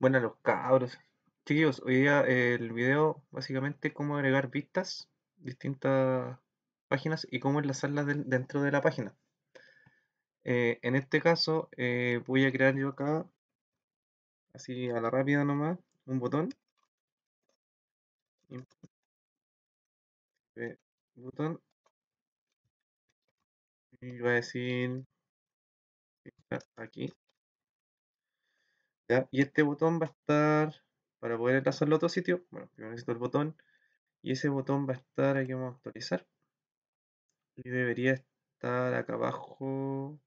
Bueno, los cabros. chicos hoy día eh, el video básicamente cómo agregar vistas, distintas páginas y cómo enlazarlas dentro de la página. Eh, en este caso eh, voy a crear yo acá, así a la rápida nomás, un botón. Botón. Y voy a decir aquí y este botón va a estar, para poder enlazarlo a otro sitio, bueno, primero necesito el botón, y ese botón va a estar, aquí vamos a actualizar, y debería estar acá abajo,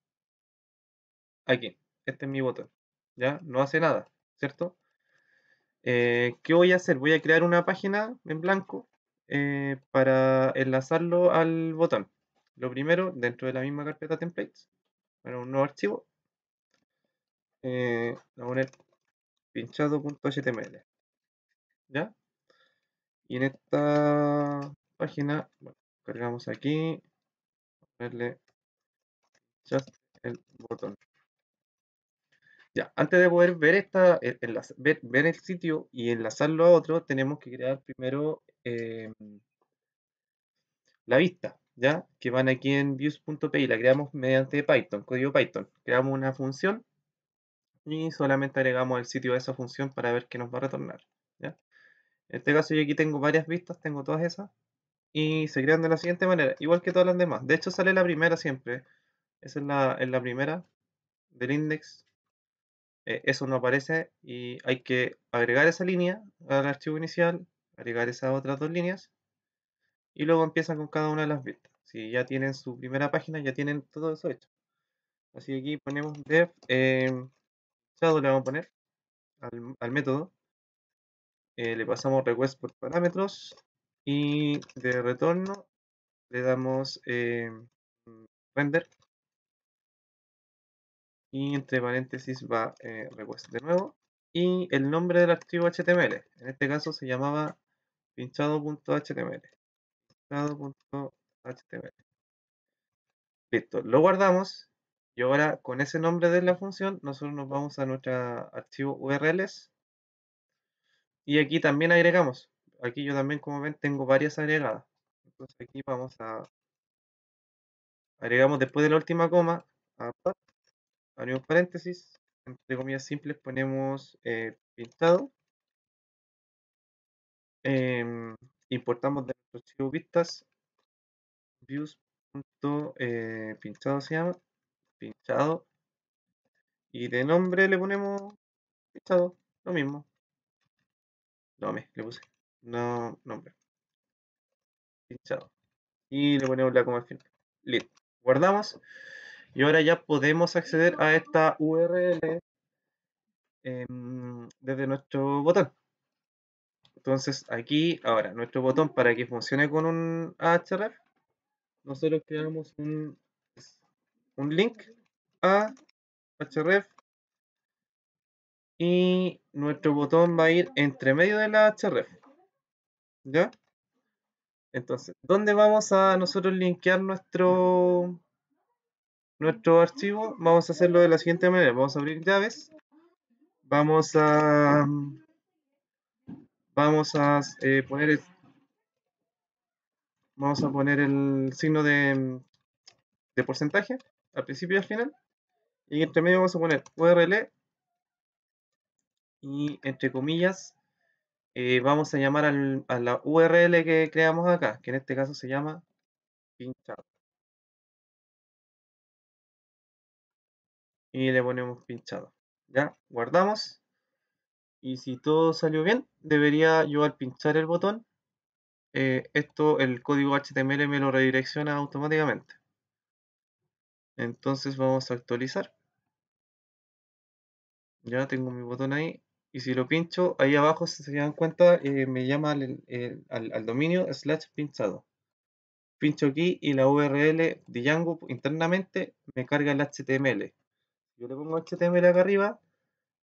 aquí, este es mi botón, ¿ya? No hace nada, ¿cierto? Eh, ¿Qué voy a hacer? Voy a crear una página en blanco eh, para enlazarlo al botón. Lo primero, dentro de la misma carpeta templates, para un nuevo archivo, eh, vamos a poner pinchado.html. ¿Ya? Y en esta página, cargamos aquí, ponerle just el botón. Ya, antes de poder ver, esta, ver, el sitio y enlazarlo a otro, tenemos que crear primero eh, la vista, ¿ya? Que van aquí en views.py, la creamos mediante Python, código Python. Creamos una función y solamente agregamos el sitio a esa función para ver qué nos va a retornar. En este caso yo aquí tengo varias vistas, tengo todas esas, y se crean de la siguiente manera, igual que todas las demás. De hecho sale la primera siempre, esa es la, la primera del index, eh, eso no aparece y hay que agregar esa línea al archivo inicial, agregar esas otras dos líneas, y luego empiezan con cada una de las vistas. Si ya tienen su primera página, ya tienen todo eso hecho. Así que aquí ponemos dev eh, le vamos a poner al, método. Eh, le pasamos request por parámetros y de retorno le damos eh, render y entre paréntesis va eh, request de nuevo y el nombre del archivo HTML. En este caso se llamaba pinchado.html. Pinchado.html. Listo, lo guardamos y ahora con ese nombre de la función, nosotros nos vamos a nuestro archivo URLs. Y aquí también agregamos. Aquí yo también, como ven, tengo varias agregadas. Entonces aquí vamos a... Agregamos después de la última coma, abrimos paréntesis, entre comillas simples ponemos eh, pintado. Em, importamos de nuestro archivo vistas, views.pintado eh, se llama pinchado. Y de nombre le ponemos pinchado, lo mismo. me, le puse. No, nombre. Pinchado. Y le ponemos la coma final. Listo. Guardamos. Y ahora ya podemos acceder a esta URL em, desde nuestro botón. Entonces aquí, ahora, nuestro botón para que funcione con un href, nosotros creamos un un link a href y nuestro botón va a ir entre medio de la href. ¿Ya? Entonces, ¿dónde vamos a nosotros linkear nuestro, nuestro archivo? Vamos a hacerlo de la siguiente manera. Vamos a abrir llaves. Vamos a... Vamos a eh, poner... El, vamos a poner el signo de porcentaje al principio y al final. Y entre medio vamos a poner URL y entre comillas eh, vamos a llamar al, a la URL que creamos acá, que en este caso se llama pinchado. Y le ponemos pinchado. Ya, guardamos. Y si todo salió bien, debería yo al pinchar el botón, eh, esto, el código HTML me lo redirecciona automáticamente. Entonces vamos a actualizar. Ya tengo mi botón ahí. Y si lo pincho, ahí abajo, si se dan cuenta, eh, me llama eh, al, dominio slash pinchado. Pincho aquí y la URL de Django internamente me carga el HTML. Yo le pongo HTML acá arriba,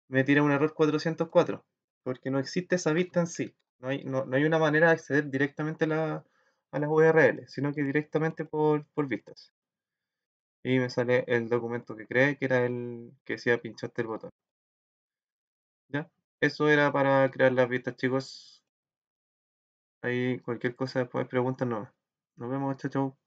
me tira un error 404, porque no existe esa vista en sí. No hay, una manera de acceder directamente a, la, las URL, sino que directamente por vistas y me sale el documento que creé, que era el que decía pinchaste el botón. ¿Ya? Eso era para crear las vistas, chicos. Ahí cualquier cosa después preguntas no. Nos vemos, chau chao.